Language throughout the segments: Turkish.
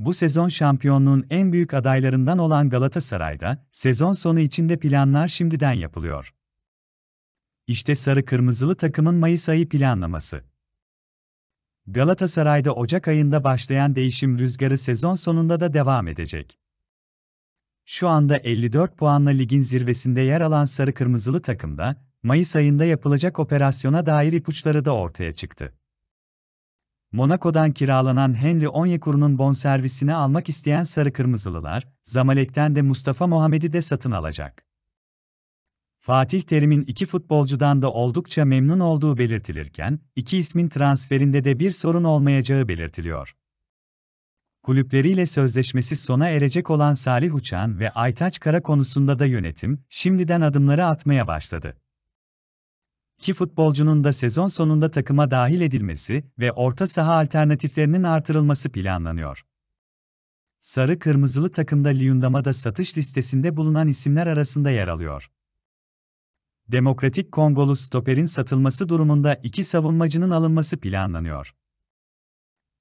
bu sezon şampiyonluğun en büyük adaylarından olan Galatasaray'da, sezon sonu içinde planlar şimdiden yapılıyor. İşte sarı kırmızılı takımın Mayıs ayı planlaması. Galatasaray'da Ocak ayında başlayan değişim rüzgarı sezon sonunda da devam edecek. Şu anda 54 puanla ligin zirvesinde yer alan sarı kırmızılı takımda, Mayıs ayında yapılacak operasyona dair ipuçları da ortaya çıktı. Monaco'dan kiralanan Henry Onyekuru'nun bonservisini almak isteyen Sarı Kırmızılılar, Zamalek'ten de Mustafa Muhammed'i de satın alacak. Fatih Terim'in iki futbolcudan da oldukça memnun olduğu belirtilirken, iki ismin transferinde de bir sorun olmayacağı belirtiliyor. Kulüpleriyle sözleşmesi sona erecek olan Salih Uçan ve Aytaç Kara konusunda da yönetim, şimdiden adımları atmaya başladı iki futbolcunun da sezon sonunda takıma dahil edilmesi ve orta saha alternatiflerinin artırılması planlanıyor. Sarı kırmızılı takımda Lyundama da satış listesinde bulunan isimler arasında yer alıyor. Demokratik Kongolu stoperin satılması durumunda iki savunmacının alınması planlanıyor.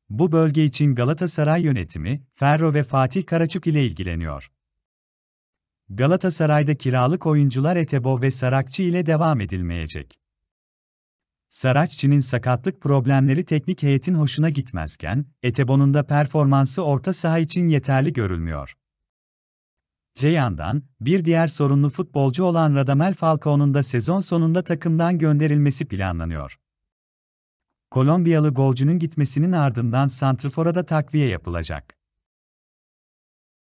Bu bölge için Galatasaray yönetimi, Ferro ve Fatih Karaçuk ile ilgileniyor. Galatasaray'da kiralık oyuncular Etebo ve Sarakçı ile devam edilmeyecek. Saraççı'nın sakatlık problemleri teknik heyetin hoşuna gitmezken, Etebon'un da performansı orta saha için yeterli görülmüyor. Reyhan'dan, bir diğer sorunlu futbolcu olan Radamel Falcao'nun da sezon sonunda takımdan gönderilmesi planlanıyor. Kolombiyalı golcünün gitmesinin ardından Santrifor'a da takviye yapılacak.